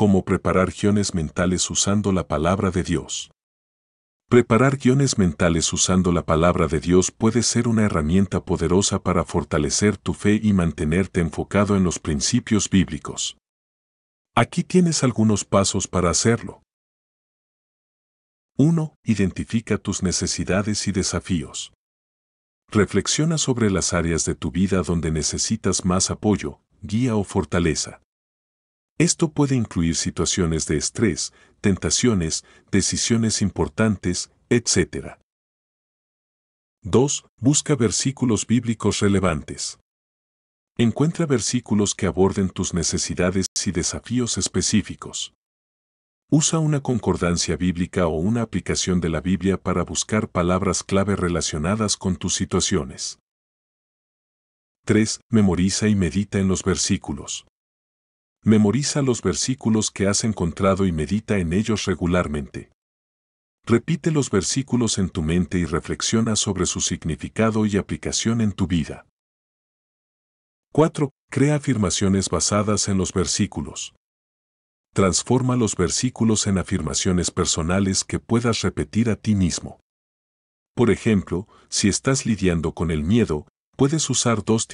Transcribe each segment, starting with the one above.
cómo preparar guiones mentales usando la palabra de Dios. Preparar guiones mentales usando la palabra de Dios puede ser una herramienta poderosa para fortalecer tu fe y mantenerte enfocado en los principios bíblicos. Aquí tienes algunos pasos para hacerlo. 1. Identifica tus necesidades y desafíos. Reflexiona sobre las áreas de tu vida donde necesitas más apoyo, guía o fortaleza. Esto puede incluir situaciones de estrés, tentaciones, decisiones importantes, etc. 2. Busca versículos bíblicos relevantes. Encuentra versículos que aborden tus necesidades y desafíos específicos. Usa una concordancia bíblica o una aplicación de la Biblia para buscar palabras clave relacionadas con tus situaciones. 3. Memoriza y medita en los versículos. Memoriza los versículos que has encontrado y medita en ellos regularmente. Repite los versículos en tu mente y reflexiona sobre su significado y aplicación en tu vida. 4. Crea afirmaciones basadas en los versículos. Transforma los versículos en afirmaciones personales que puedas repetir a ti mismo. Por ejemplo, si estás lidiando con el miedo, puedes usar 2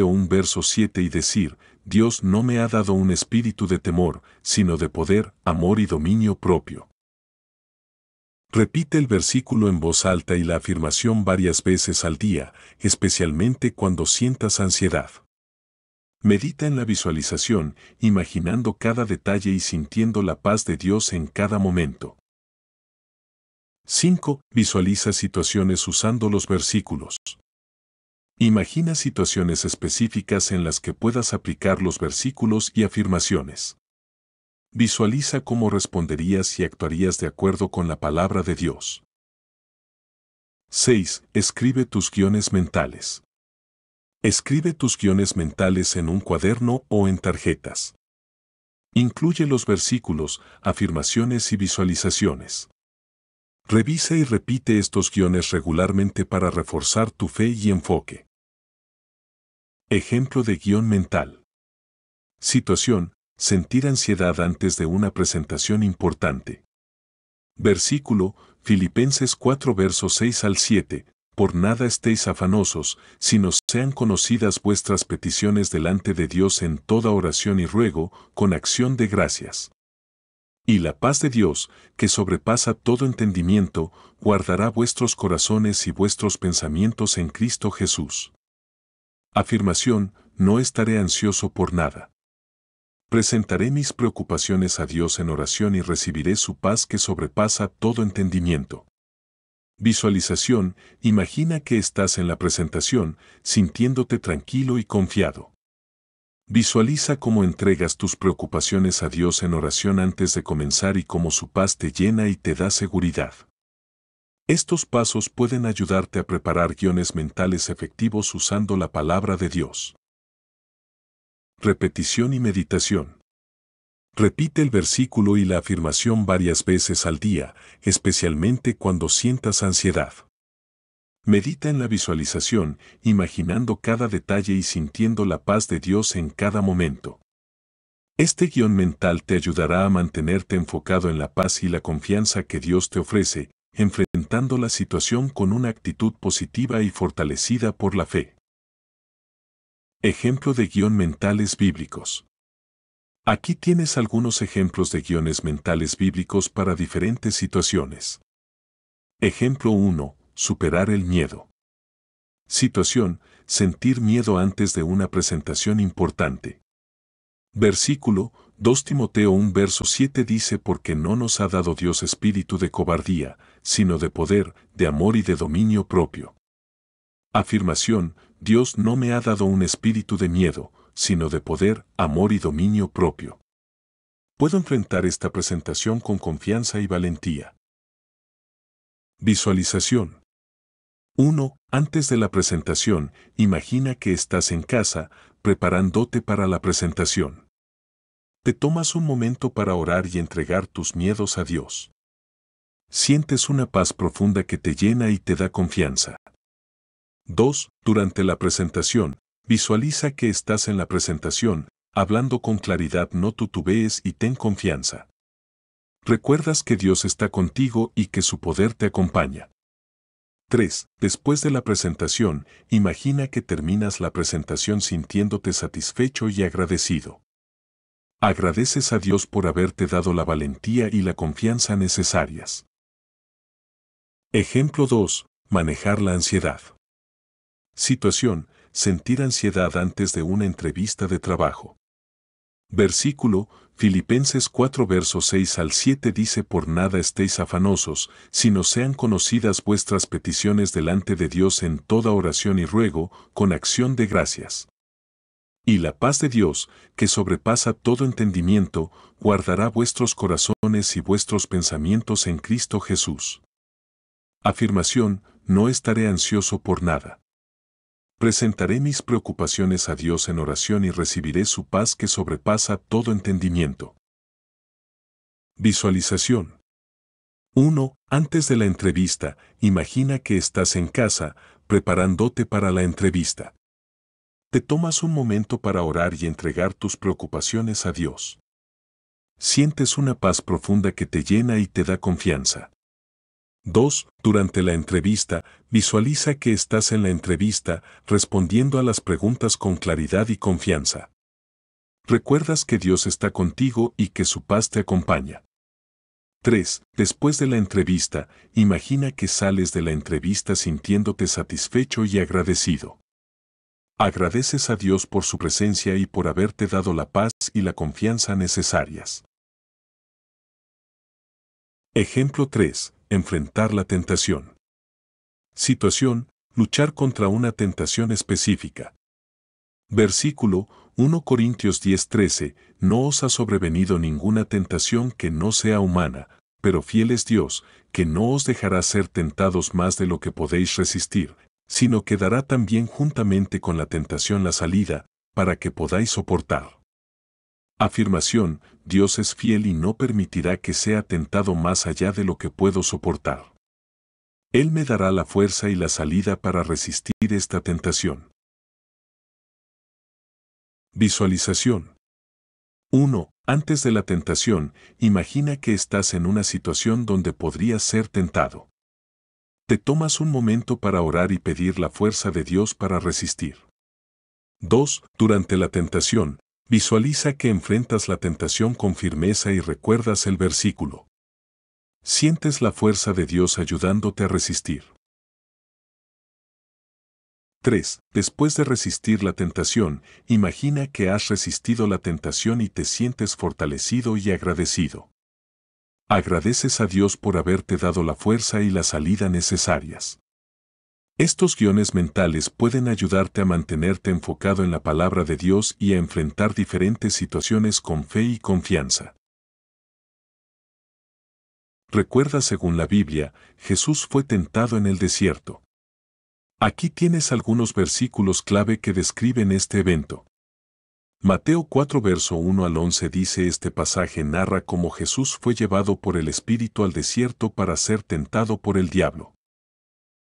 o un verso 7 y decir, Dios no me ha dado un espíritu de temor, sino de poder, amor y dominio propio. Repite el versículo en voz alta y la afirmación varias veces al día, especialmente cuando sientas ansiedad. Medita en la visualización, imaginando cada detalle y sintiendo la paz de Dios en cada momento. 5. Visualiza situaciones usando los versículos. Imagina situaciones específicas en las que puedas aplicar los versículos y afirmaciones. Visualiza cómo responderías y actuarías de acuerdo con la palabra de Dios. 6. Escribe tus guiones mentales. Escribe tus guiones mentales en un cuaderno o en tarjetas. Incluye los versículos, afirmaciones y visualizaciones. Revisa y repite estos guiones regularmente para reforzar tu fe y enfoque. Ejemplo de guión mental. Situación, sentir ansiedad antes de una presentación importante. Versículo, Filipenses 4 versos 6 al 7, por nada estéis afanosos, sino sean conocidas vuestras peticiones delante de Dios en toda oración y ruego, con acción de gracias. Y la paz de Dios, que sobrepasa todo entendimiento, guardará vuestros corazones y vuestros pensamientos en Cristo Jesús. Afirmación, no estaré ansioso por nada. Presentaré mis preocupaciones a Dios en oración y recibiré su paz que sobrepasa todo entendimiento. Visualización, imagina que estás en la presentación, sintiéndote tranquilo y confiado. Visualiza cómo entregas tus preocupaciones a Dios en oración antes de comenzar y cómo su paz te llena y te da seguridad. Estos pasos pueden ayudarte a preparar guiones mentales efectivos usando la palabra de Dios. Repetición y meditación. Repite el versículo y la afirmación varias veces al día, especialmente cuando sientas ansiedad. Medita en la visualización, imaginando cada detalle y sintiendo la paz de Dios en cada momento. Este guión mental te ayudará a mantenerte enfocado en la paz y la confianza que Dios te ofrece, enfrentando la situación con una actitud positiva y fortalecida por la fe. Ejemplo de guión mentales bíblicos. Aquí tienes algunos ejemplos de guiones mentales bíblicos para diferentes situaciones. Ejemplo 1. Superar el miedo. Situación. Sentir miedo antes de una presentación importante. Versículo. 2 Timoteo 1 verso 7 dice porque no nos ha dado Dios espíritu de cobardía, sino de poder, de amor y de dominio propio. Afirmación, Dios no me ha dado un espíritu de miedo, sino de poder, amor y dominio propio. Puedo enfrentar esta presentación con confianza y valentía. Visualización. 1. Antes de la presentación, imagina que estás en casa, preparándote para la presentación te tomas un momento para orar y entregar tus miedos a Dios. Sientes una paz profunda que te llena y te da confianza. 2. Durante la presentación, visualiza que estás en la presentación, hablando con claridad no tutubees y ten confianza. Recuerdas que Dios está contigo y que su poder te acompaña. 3. Después de la presentación, imagina que terminas la presentación sintiéndote satisfecho y agradecido agradeces a Dios por haberte dado la valentía y la confianza necesarias. Ejemplo 2. Manejar la ansiedad. Situación. Sentir ansiedad antes de una entrevista de trabajo. Versículo, Filipenses 4 versos 6 al 7 dice, Por nada estéis afanosos, sino sean conocidas vuestras peticiones delante de Dios en toda oración y ruego, con acción de gracias. Y la paz de Dios, que sobrepasa todo entendimiento, guardará vuestros corazones y vuestros pensamientos en Cristo Jesús. Afirmación, no estaré ansioso por nada. Presentaré mis preocupaciones a Dios en oración y recibiré su paz que sobrepasa todo entendimiento. Visualización. 1. Antes de la entrevista, imagina que estás en casa, preparándote para la entrevista te tomas un momento para orar y entregar tus preocupaciones a Dios. Sientes una paz profunda que te llena y te da confianza. 2. Durante la entrevista, visualiza que estás en la entrevista respondiendo a las preguntas con claridad y confianza. Recuerdas que Dios está contigo y que su paz te acompaña. 3. Después de la entrevista, imagina que sales de la entrevista sintiéndote satisfecho y agradecido. Agradeces a Dios por su presencia y por haberte dado la paz y la confianza necesarias. Ejemplo 3. Enfrentar la tentación. Situación. Luchar contra una tentación específica. Versículo 1 Corintios 10:13. No os ha sobrevenido ninguna tentación que no sea humana, pero fiel es Dios, que no os dejará ser tentados más de lo que podéis resistir, sino que dará también juntamente con la tentación la salida, para que podáis soportar. Afirmación, Dios es fiel y no permitirá que sea tentado más allá de lo que puedo soportar. Él me dará la fuerza y la salida para resistir esta tentación. Visualización. 1. Antes de la tentación, imagina que estás en una situación donde podrías ser tentado te tomas un momento para orar y pedir la fuerza de Dios para resistir. 2. Durante la tentación, visualiza que enfrentas la tentación con firmeza y recuerdas el versículo. Sientes la fuerza de Dios ayudándote a resistir. 3. Después de resistir la tentación, imagina que has resistido la tentación y te sientes fortalecido y agradecido agradeces a Dios por haberte dado la fuerza y la salida necesarias. Estos guiones mentales pueden ayudarte a mantenerte enfocado en la palabra de Dios y a enfrentar diferentes situaciones con fe y confianza. Recuerda según la Biblia, Jesús fue tentado en el desierto. Aquí tienes algunos versículos clave que describen este evento. Mateo 4 verso 1 al 11 dice este pasaje narra cómo Jesús fue llevado por el Espíritu al desierto para ser tentado por el diablo.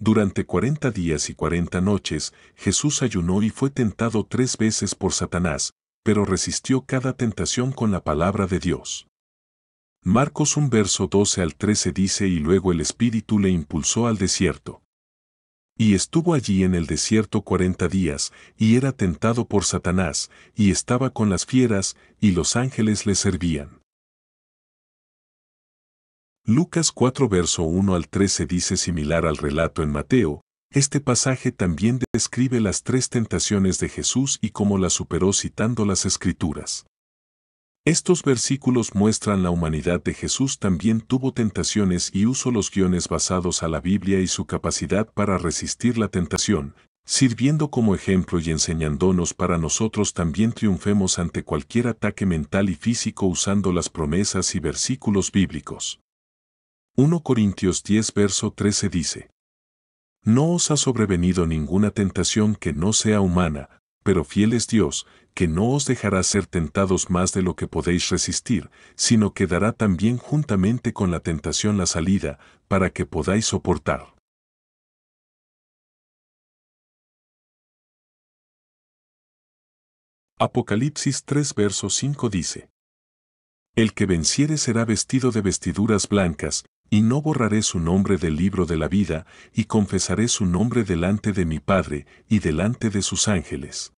Durante cuarenta días y cuarenta noches, Jesús ayunó y fue tentado tres veces por Satanás, pero resistió cada tentación con la palabra de Dios. Marcos 1 verso 12 al 13 dice y luego el Espíritu le impulsó al desierto y estuvo allí en el desierto cuarenta días, y era tentado por Satanás, y estaba con las fieras, y los ángeles le servían. Lucas 4 verso 1 al 13 dice similar al relato en Mateo, este pasaje también describe las tres tentaciones de Jesús y cómo las superó citando las escrituras. Estos versículos muestran la humanidad de Jesús también tuvo tentaciones y usó los guiones basados a la Biblia y su capacidad para resistir la tentación, sirviendo como ejemplo y enseñándonos para nosotros también triunfemos ante cualquier ataque mental y físico usando las promesas y versículos bíblicos. 1 Corintios 10 verso 13 dice, No os ha sobrevenido ninguna tentación que no sea humana, pero fiel es Dios, que no os dejará ser tentados más de lo que podéis resistir, sino que dará también juntamente con la tentación la salida, para que podáis soportar. Apocalipsis 3 verso 5 dice, El que venciere será vestido de vestiduras blancas, y no borraré su nombre del libro de la vida, y confesaré su nombre delante de mi Padre y delante de sus ángeles.